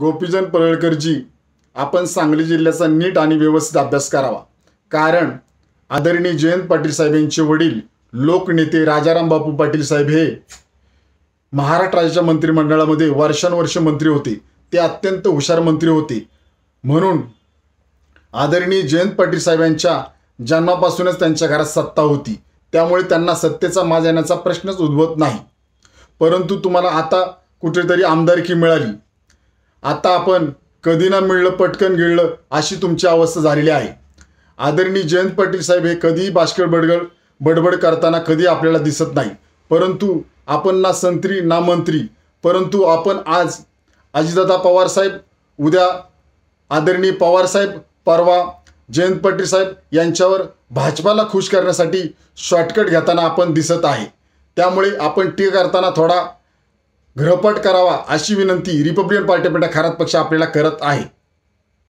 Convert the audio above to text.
गोपीचंद परळकरजी आपण सांगली जिल्ह्याचा नीट आणि व्यवस्थित अभ्यास करावा कारण आदरणीय जयंत पाटील साहेबांचे यांचे वडील लोकनेते राजाराम बापू पाटील साहेब हे महाराष्ट्र राज्याच्या मंत्रिमंडळामध्ये वर्षानुवर्ष मंत्री होते ते अत्यंत हुशार मंत्री होते म्हणून आदरणीय जयंत पाटील साहेबांच्या जन्मापासूनच त्यांच्या घरात सत्ता होती त्यामुळे त्यांना सत्तेचा माज येण्याचा प्रश्नच उद्भवत नाही परंतु तुम्हाला आता कुठेतरी आमदारकी मिळाली आता आपण कधी ना मिळलं पटकन गिळलं अशी तुमची अवस्था झालेली आहे आदरणीय जयंत पाटील साहेब हे कधीही बाष्कळ बडगड बडबड करताना कधी आपल्याला दिसत नाही परंतु आपण ना संत्री ना मंत्री परंतु आपण आज अजितदादा पवारसाहेब उद्या आदरणीय पवारसाहेब परवा जयंत पाटील साहेब यांच्यावर भाजपाला खुश करण्यासाठी शॉर्टकट घेताना आपण दिसत आहे त्यामुळे आपण टी करताना थोडा ग्रहपट करावा अशी विनंती रिपब्लिकन पार्टी खरात पक्ष आपल्याला करत आहे